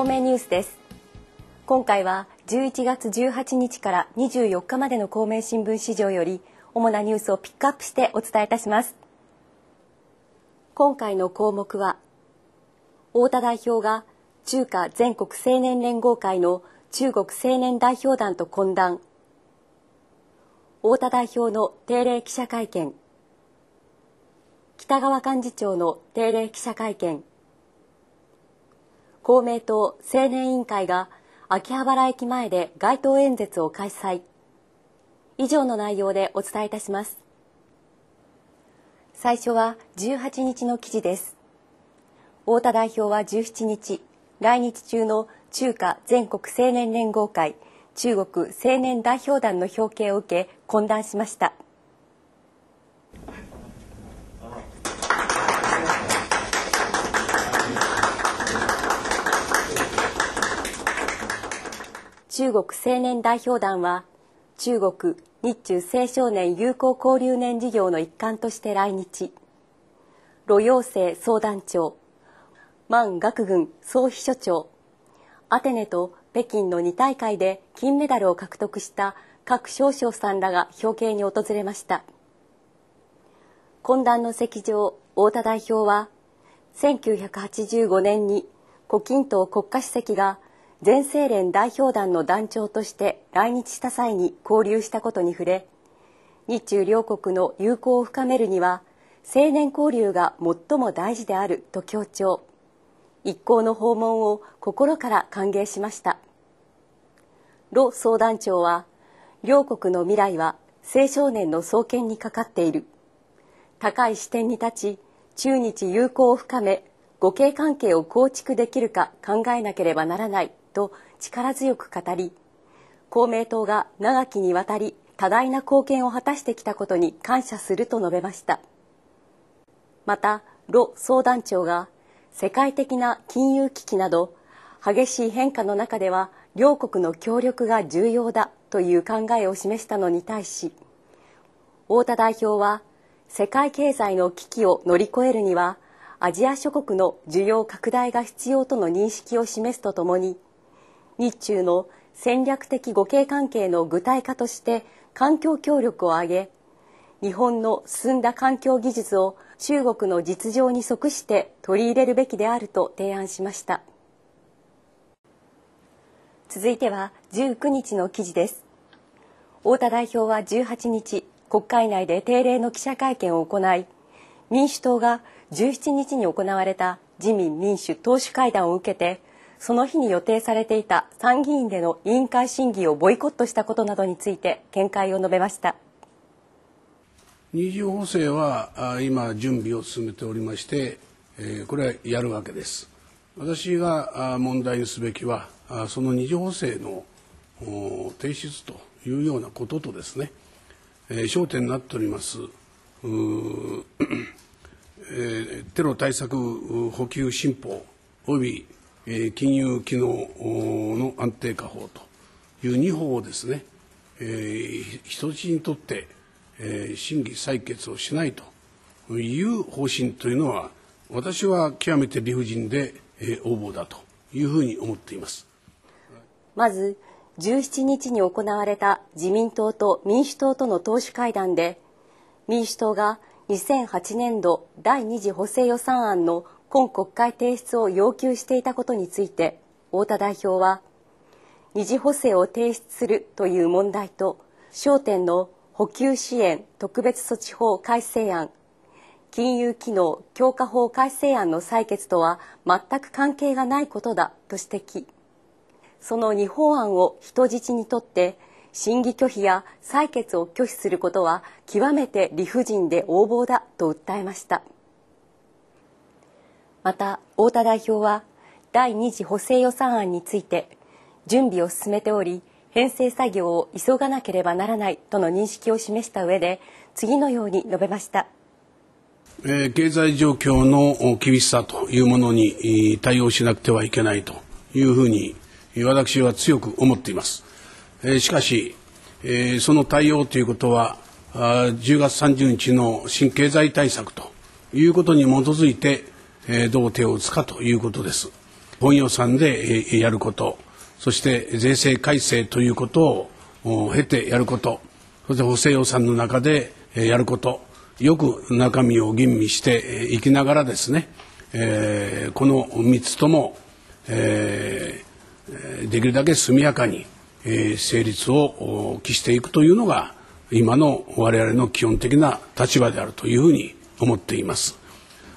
方面ニュースです今回は11月18日から24日までの公明新聞市場より主なニュースをピックアップしてお伝えいたします今回の項目は太田代表が中華全国青年連合会の中国青年代表団と懇談太田代表の定例記者会見北川幹事長の定例記者会見公明党青年委員会が秋葉原駅前で街頭演説を開催以上の内容でお伝えいたします最初は18日の記事です太田代表は17日来日中の中華全国青年連合会中国青年代表団の表敬を受け懇談しました中国青年代表団は中国日中青少年友好交流年事業の一環として来日路陽生相談長万学軍総秘書長アテネと北京の2大会で金メダルを獲得した各少将さんらが表敬に訪れました懇談の席上太田代表は1985年に胡錦涛国家主席が全政連代表団の団長として来日した際に交流したことに触れ日中両国の友好を深めるには青年交流が最も大事であると強調一行の訪問を心から歓迎しましたロ相談長は両国の未来は青少年の創建にかかっている高い視点に立ち中日友好を深め互恵関係を構築できるか考えなければならないと力強く語り公明党が長きにわたり多大な貢献を果たしてきたことに感謝すると述べましたまたロ相談長が世界的な金融危機など激しい変化の中では両国の協力が重要だという考えを示したのに対し太田代表は世界経済の危機を乗り越えるにはアジア諸国の需要拡大が必要との認識を示すとともに日中の戦略的互恵関係の具体化として環境協力を挙げ日本の進んだ環境技術を中国の実情に即して取り入れるべきであると提案しました続いては19日の記事です太田代表は18日国会内で定例の記者会見を行い民主党が17日に行われた自民民主党首会談を受けてその日に予定されていた参議院での委員会審議をボイコットしたことなどについて見解を述べました二次補正は今準備を進めておりましてこれはやるわけです私が問題にすべきはその二次補正の提出というようなこととですね焦点になっておりますテロ対策補給新法及びえ金融機能の安定化法という2法をですね、え人質にとって、え審議採決をしないという方針というのは私は極めて理不尽で、え横暴だというふうに思っています。まず17日に行われた自民党と民主党との党首会談で民主党が2008年度第2次補正予算案の今国会提出を要求していたことについて太田代表は二次補正を提出するという問題と焦点の補給支援特別措置法改正案金融機能強化法改正案の採決とは全く関係がないことだと指摘その2法案を人質にとって審議拒否や採決を拒否することは極めて理不尽で横暴だと訴えました。また太田代表は第2次補正予算案について準備を進めており編成作業を急がなければならないとの認識を示した上で次のように述べました。経済状況の厳しさというものに対応しなくてはいけないというふうに私は強く思っています。しかし、その対応ということは、10月30日の新経済対策ということに基づいてえどう手を打つかということです。本予算でやること、そして税制改正ということを経てやること、そして補正予算の中でやること、よく中身を吟味していきながらですね、えこの3つとも、えできるだけ速やかに、え成立を期していくというのが今の我々の基本的な立場であるというふうに思っています。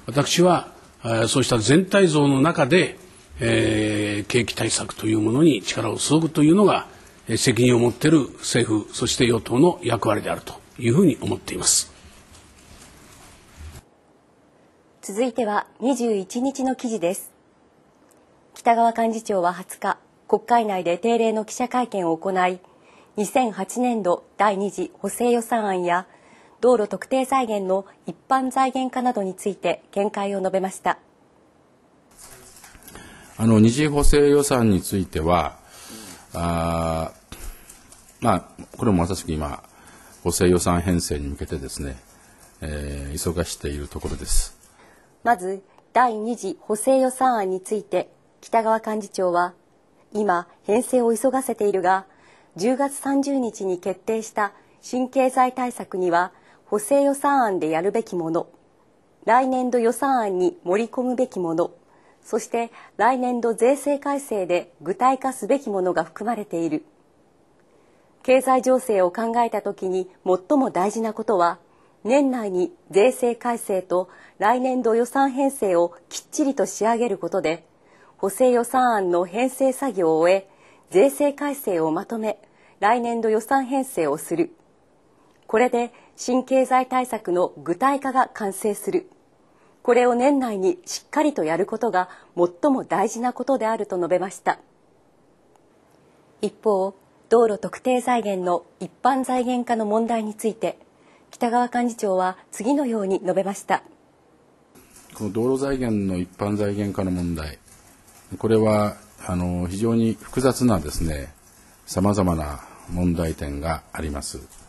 私はそうした全体像の中で、えー、景気対策というものに力を注ぐというのがえ責任を持っている政府そして与党の役割であるというふうに思っています続いては21日の記事です北川幹事長は20日国会内で定例の記者会見を行い2008年度第2次補正予算案や道路特定財源の一般財源化などについて見解を述べましたあの二次補正予算については、あまあ、これもまさしく今、補正予算編成に向けてですね、えー、忙しているところですまず第二次補正予算案について北川幹事長は今編成を急がせているが10月30日に決定した新経済対策には補正予算案でやるべきもの来年度予算案に盛り込むべきものそして来年度税制改正で具体化すべきものが含まれている経済情勢を考えた時に最も大事なことは年内に税制改正と来年度予算編成をきっちりと仕上げることで補正予算案の編成作業を終え税制改正をまとめ来年度予算編成をするこれで新経済対策の具体化が完成するこれを年内にしっかりとやることが最も大事なことであると述べました一方道路特定財源の一般財源化の問題について北川幹事長は次のように述べましたこの道路財源の一般財源化の問題これはあの非常に複雑なですねさまざまな問題点があります。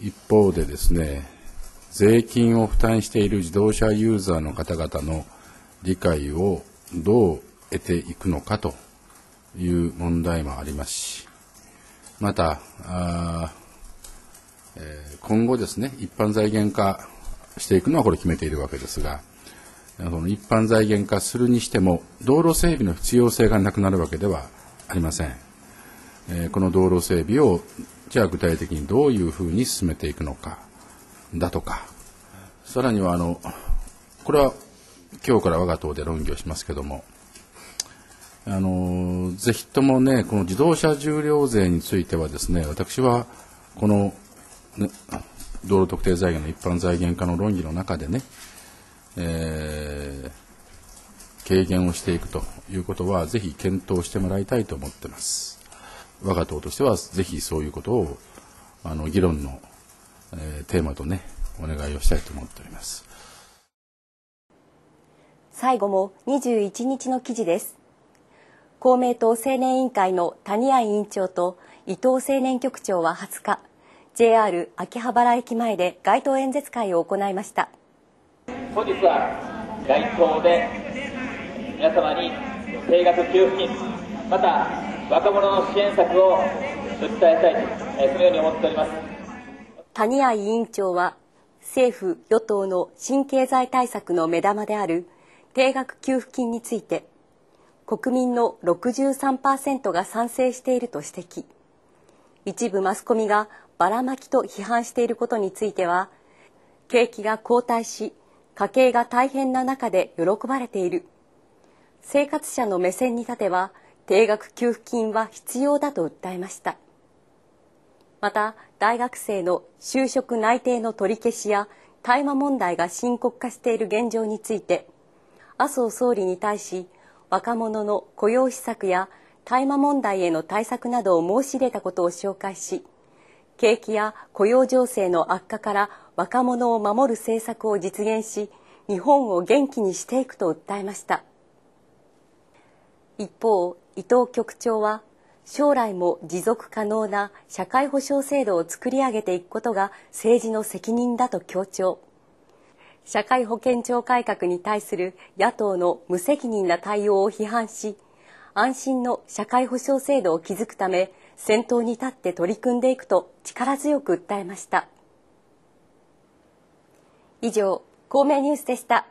一方でですね、税金を負担している自動車ユーザーの方々の理解をどう得ていくのかという問題もありますし、また、え今後ですね、一般財源化していくのはこれ決めているわけですが、その一般財源化するにしても、道路整備の必要性がなくなるわけではありません。えこの道路整備をじゃあ具体的にどういうふうに進めていくのかだとかさらにはあのこれは今日から我が党で論議をしますけどもあのぜひともねこの自動車重量税についてはですね私はこの、ね、道路特定財源の一般財源化の論議の中でね、えー、軽減をしていくということはぜひ検討してもらいたいと思ってます。我が党としてはぜひそういうことをあの議論の、えー、テーマとねお願いをしたいと思っております最後も21日の記事です公明党青年委員会の谷合委員長と伊藤青年局長は20日 JR 秋葉原駅前で街頭演説会を行いました本日は街頭で皆様に定額給付金また若者の支援策を訴えたいと、えそのように思っております谷合委員長は政府与党の新経済対策の目玉である定額給付金について国民の63%が賛成していると指摘一部マスコミがばらまきと批判していることについては景気が後退し家計が大変な中で喜ばれている生活者の目線に立てば定額給付金は必要だと訴えましたまた大学生の就職内定の取り消しや大麻問題が深刻化している現状について麻生総理に対し若者の雇用施策や大麻問題への対策などを申し入れたことを紹介し景気や雇用情勢の悪化から若者を守る政策を実現し日本を元気にしていくと訴えました一方伊藤局長は将来も持続可能な社会保障制度を作り上げていくことが政治の責任だと強調社会保険庁改革に対する野党の無責任な対応を批判し安心の社会保障制度を築くため先頭に立って取り組んでいくと力強く訴えました以上公明ニュースでした。